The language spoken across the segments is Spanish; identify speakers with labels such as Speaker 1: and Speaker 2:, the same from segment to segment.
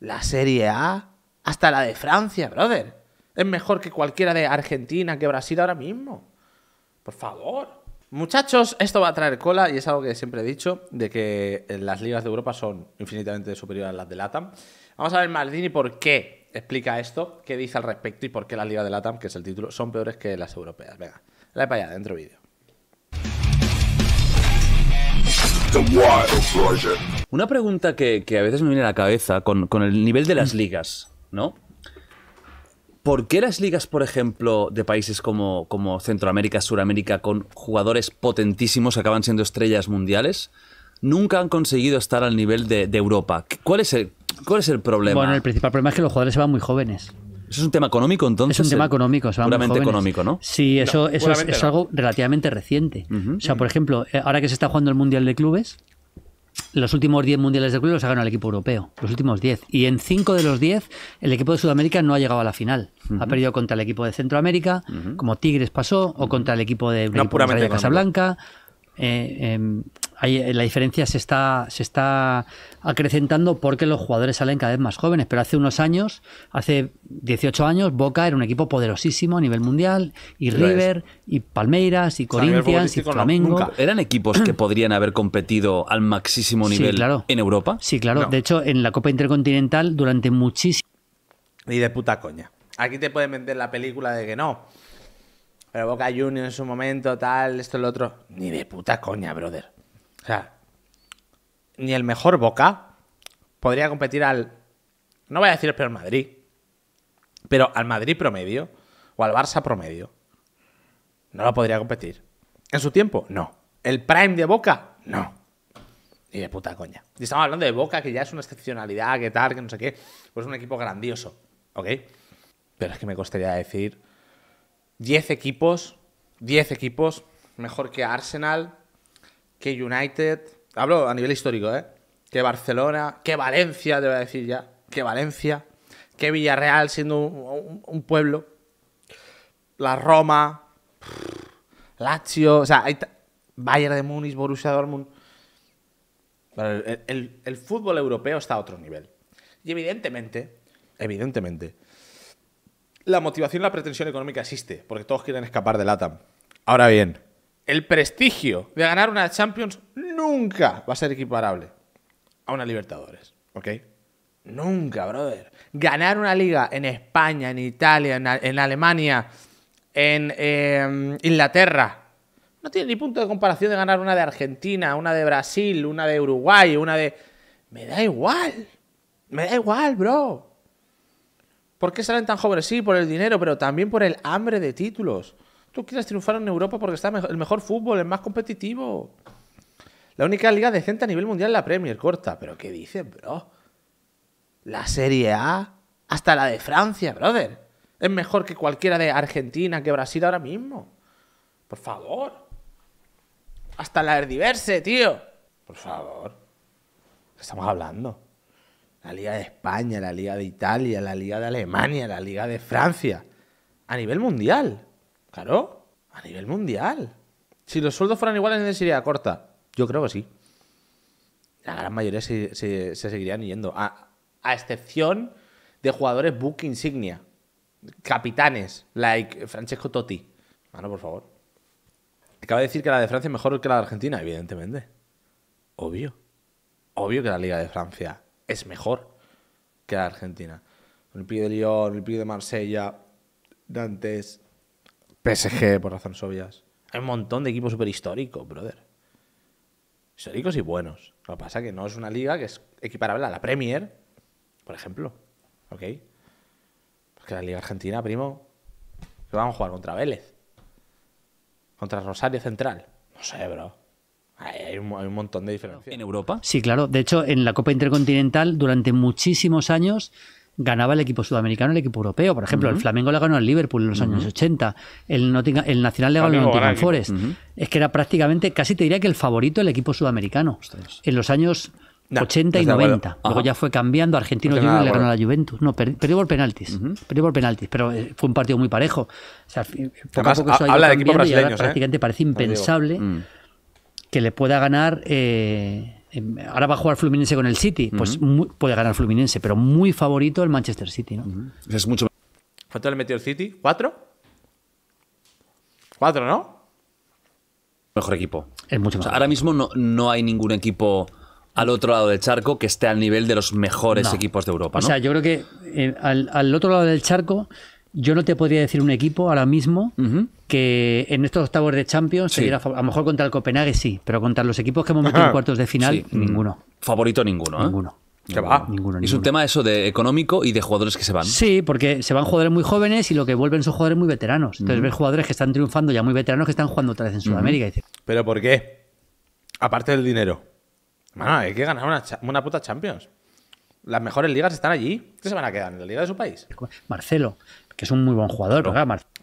Speaker 1: la Serie A, hasta la de Francia, brother. Es mejor que cualquiera de Argentina, que Brasil ahora mismo. Por favor. Muchachos, esto va a traer cola y es algo que siempre he dicho, de que las ligas de Europa son infinitamente superiores a las de LATAM. Vamos a ver Maldini por qué explica esto, qué dice al respecto y por qué las ligas de LATAM, que es el título, son peores que las europeas. Venga, la para allá, dentro vídeo.
Speaker 2: Una pregunta que, a veces me viene a la cabeza con, el nivel de las mm. ligas, ¿no? ¿Por qué las ligas, por ejemplo, de países como, como Centroamérica, Suramérica, con jugadores potentísimos acaban siendo estrellas mundiales, nunca han conseguido estar al nivel de, Europa? ¿Cuál es, el, ¿Cuál es el problema? Bueno, el
Speaker 3: principal problema es que los jugadores se van muy jóvenes.
Speaker 2: ¿Eso es un tema económico entonces? Es un tema eh, económico. puramente económico, ¿no? Sí, eso, es,
Speaker 3: algo relativamente reciente. O sea, por ejemplo, eh, ahora que se está jugando el Mundial de Clubes, los últimos 10 mundiales de clubes los ha ganado el equipo europeo, los últimos 10. Y en 5 de los 10, el equipo de Sudamérica no ha llegado a la final. Ha perdido contra el equipo de Centroamérica, como Tigres pasó, o contra el equipo de, Casablanca. Eh, em, eh, la diferencia se está, se está acrecentando porque los jugadores salen cada vez más jóvenes, pero hace unos años, hace 18 años, Boca era un equipo poderosísimo a nivel mundial, y River, y Palmeiras, y Corinthians, y Flamengo.
Speaker 2: ¿Eran equipos que podrían haber competido al máximo nivel en Europa? Sí, claro. De
Speaker 3: hecho, en la Copa Intercontinental durante muchísimo...
Speaker 2: Ni de puta coña.
Speaker 1: Aquí te pueden vender la película de que no. Pero Boca Juniors en su momento, tal, esto, lo otro. Ni de puta coña, brother. O sea, ni el mejor Boca podría competir al. No voy a decir el peor Madrid, pero al Madrid promedio o al Barça promedio. No lo podría competir. ¿En su tiempo? No. ¿El Prime de Boca? No. Y de puta coña. Y estamos hablando de Boca, que ya es una excepcionalidad, que tal, que no sé qué. Pues es un equipo grandioso. ¿Ok? Pero es que me costaría decir 10 equipos, 10 equipos mejor que Arsenal, que United, hablo a nivel histórico, ¿eh? que Barcelona, que Valencia, te voy a decir ya, que Valencia, que Villarreal siendo un, pueblo, la Roma, Lazio, o sea, hay Bayern de Múnich, Borussia Dortmund. El, el, fútbol europeo está a otro nivel. Y evidentemente, evidentemente, la motivación y la pretensión económica existe, porque todos quieren escapar del Atam, Ahora bien, el prestigio de ganar una Champions nunca va a ser equiparable a una Libertadores, ¿ok? Nunca, brother. Ganar una liga en España, en Italia, en, Alemania, en em, Inglaterra, no tiene ni punto de comparación de ganar una de Argentina, una de Brasil, una de Uruguay, una de... Me da igual. Me da igual, bro. ¿Por qué salen tan jóvenes? Sí, por el dinero, pero también por el hambre de títulos. Tú quieres triunfar en Europa porque está el mejor fútbol, el más competitivo. La única liga decente a nivel mundial es la Premier, corta. ¿Pero qué dices, bro? La Serie A, hasta la de Francia, brother. Es mejor que cualquiera de Argentina, que Brasil ahora mismo. Por favor. Hasta la Diverse, tío. Por favor. estamos hablando? La Liga de España, la Liga de Italia, la Liga de Alemania, la Liga de Francia. A nivel mundial. Claro, a nivel mundial. Si los sueldos fueran iguales, en sería corta. Yo creo que sí. La gran mayoría se, seguirían yendo. A, excepción de jugadores book insignia. Capitanes, like Francesco Totti. Mano, por favor. Acaba de decir que la de Francia es mejor que la de Argentina, evidentemente. Obvio. Obvio que la Liga de Francia es mejor que la de Argentina. El Olympique de Lyon, el Olympique de Marsella, Dantes... PSG, por razones obvias. Hay un montón de equipos súper históricos, brother. Históricos y buenos. Lo que pasa es que no es una liga que es equiparable a la Premier, por ejemplo. ¿Ok? Porque la Liga Argentina, primo, que vamos a jugar contra Vélez. Contra Rosario Central. No sé, bro. hay un, montón de diferencias. ¿En Europa?
Speaker 3: Sí, claro. De hecho, en la Copa Intercontinental, durante muchísimos años, ganaba el equipo sudamericano el equipo europeo. Por ejemplo, el Flamengo le ganó al Liverpool en los años 80, el, el Nacional le ganó al Nottingham ¿eh? Forest. Es que era prácticamente, casi te diría que el favorito el equipo sudamericano. En los años 80 y 90. Luego ya fue cambiando. Argentino le ganó a la Juventus. No, perdió por penaltis. Perdió por penaltis, pero eh, fue un partido muy parejo. O sea, poco a poco habla de equipo brasileño. ¿eh? prácticamente parece impensable mm. que le pueda ganar. Eh, ahora va a jugar Fluminense con el City, pues puede ganar Fluminense, pero muy favorito el Manchester City, ¿no? Es mucho.
Speaker 1: ¿Cuánto le metió el City? ¿Cuatro? Cuatro, ¿no? Mejor equipo. Es mucho ahora mismo
Speaker 2: no, hay ningún equipo al otro lado del charco que esté al nivel de los mejores equipos de Europa. O sea, yo
Speaker 3: creo que eh, al, al, otro lado del charco yo no te podría decir un equipo ahora mismo que en estos octavos de Champions, a, lo mejor contra el Copenhague sí, pero contra los equipos que hemos metido en cuartos de final, mm.
Speaker 2: ninguno. Favorito ninguno, ¿eh? Ninguno. ¿Qué va? Ninguno, es un tema eso de económico y de jugadores que se van. Sí,
Speaker 3: porque se van jugadores muy jóvenes y lo que vuelven son jugadores muy veteranos. Entonces ves jugadores que están triunfando ya muy veteranos que están jugando otra vez en Sudamérica.
Speaker 1: ¿Pero por qué? Aparte del dinero. Mano, hay que ganar una, una puta Champions las mejores ligas están allí. ¿Qué se van a quedar? ¿En la liga de su país?
Speaker 3: Marcelo, que es un muy buen jugador.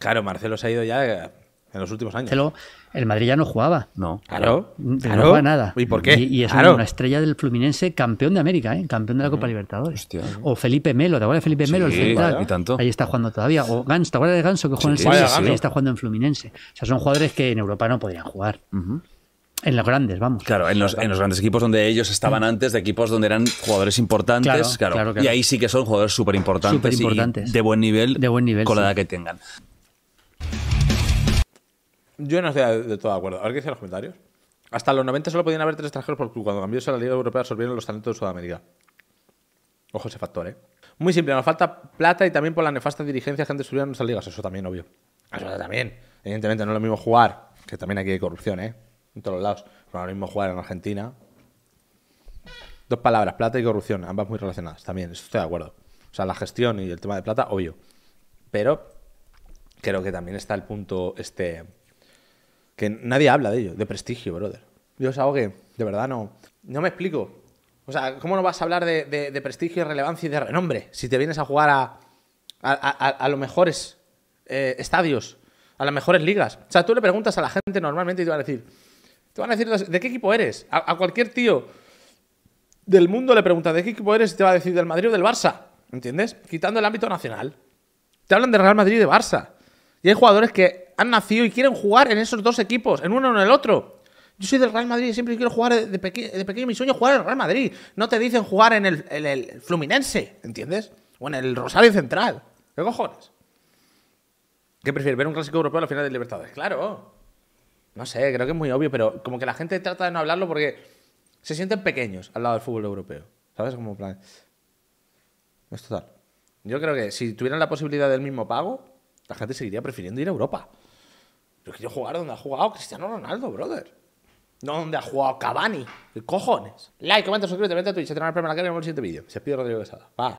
Speaker 1: Claro, Marcelo se ha ido ya en los últimos años. Marcelo,
Speaker 3: el Madrid ya no jugaba.
Speaker 1: No. Claro. No jugaba nada. ¿Y por qué? Y, es una
Speaker 3: estrella del Fluminense, campeón de América, ¿eh? campeón de la Copa Libertadores. O Felipe Melo, ¿te acuerdas de Felipe Melo? el central. Ahí está jugando todavía. O Gans, ¿te acuerdas de Ganso que juega en el Sevilla? Sí. Ahí está jugando en Fluminense. O sea, son jugadores que en Europa no podrían jugar. En los grandes, vamos.
Speaker 2: Claro, en los, grandes equipos donde ellos estaban mm. antes, de equipos donde eran jugadores importantes. Claro, claro. Y ahí sí que son jugadores súper importantes. Y de buen nivel. De buen nivel. Con la edad que tengan.
Speaker 1: Yo no estoy de todo de acuerdo. A ver qué dicen los comentarios. Hasta los 90 solo podían haber tres extranjeros por club. Cuando cambió a la Liga Europea absorbieron los talentos de Sudamérica. Ojo ese factor, ¿eh? Muy simple, nos falta plata y también por la nefasta dirigencia que han destruido nuestras ligas. Eso también, obvio. Eso también. Evidentemente no es lo mismo jugar, que también aquí hay corrupción, ¿eh? en todos los lados. Pero ahora mismo jugar en Argentina. Dos palabras, plata y corrupción, ambas muy relacionadas también, estoy de acuerdo. O sea, la gestión y el tema de plata, obvio. Pero creo que también está el punto este que nadie habla de ello, de prestigio, brother. Yo es algo que de verdad no, no me explico. O sea, ¿cómo no vas a hablar de, prestigio relevancia y de renombre si te vienes a jugar a, a, a, los mejores eh, estadios, a las mejores ligas? O sea, tú le preguntas a la gente normalmente y te va a decir, te van a decir, ¿de qué equipo eres? A, cualquier tío del mundo le pregunta, ¿de qué equipo eres? Y te va a decir, ¿del Madrid o del Barça? ¿Entiendes? Quitando el ámbito nacional. Te hablan de Real Madrid y de Barça. Y hay jugadores que han nacido y quieren jugar en esos dos equipos, en uno o en el otro. Yo soy del Real Madrid y siempre quiero jugar de, pequeño. Mi sueño es jugar en el Real Madrid. No te dicen jugar en el, el Fluminense, ¿entiendes? O en el Rosario Central. ¿Qué cojones? ¿Qué prefieres? ¿Ver un clásico europeo a la final de Libertadores? Claro no sé, creo que es muy obvio, pero como que la gente trata de no hablarlo porque se sienten pequeños al lado del fútbol europeo. ¿Sabes? Como plan. Es total. Yo creo que si tuvieran la posibilidad del mismo pago, la gente seguiría prefiriendo ir a Europa. Yo quiero jugar donde ha jugado Cristiano Ronaldo, brother. No donde ha jugado Cavani. ¿Qué cojones? Like, comenta, suscríbete, vente a Twitch, te el premio a la cara vemos el siguiente vídeo. Se pide Rodrigo Quesada. va